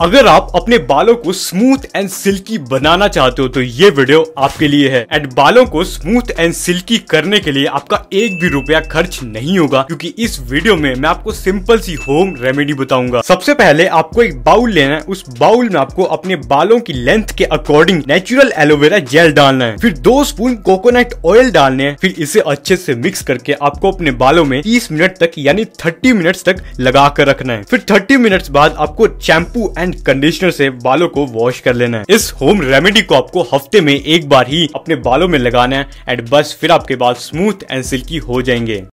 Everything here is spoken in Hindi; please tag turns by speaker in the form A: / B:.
A: अगर आप अपने बालों को स्मूथ एंड सिल्की बनाना चाहते हो तो ये वीडियो आपके लिए है एंड बालों को स्मूथ एंड सिल्की करने के लिए आपका एक भी रुपया खर्च नहीं होगा क्योंकि इस वीडियो में मैं आपको सिंपल सी होम रेमेडी बताऊंगा सबसे पहले आपको एक बाउल लेना है उस बाउल में आपको अपने बालों की लेंथ के अकॉर्डिंग नेचुरल एलोवेरा जेल डालना है फिर दो स्पून कोकोनट ऑयल डालने है फिर इसे अच्छे से मिक्स करके आपको अपने बालों में तीस मिनट तक यानी थर्टी मिनट तक लगा कर रखना है फिर थर्टी मिनट बाद आपको शैम्पू एंड कंडीशनर से बालों को वॉश कर लेना है इस होम रेमेडी को आपको हफ्ते में एक बार ही अपने बालों में लगाना है एंड बस फिर आपके बाल स्मूथ एंड सिल्की हो जाएंगे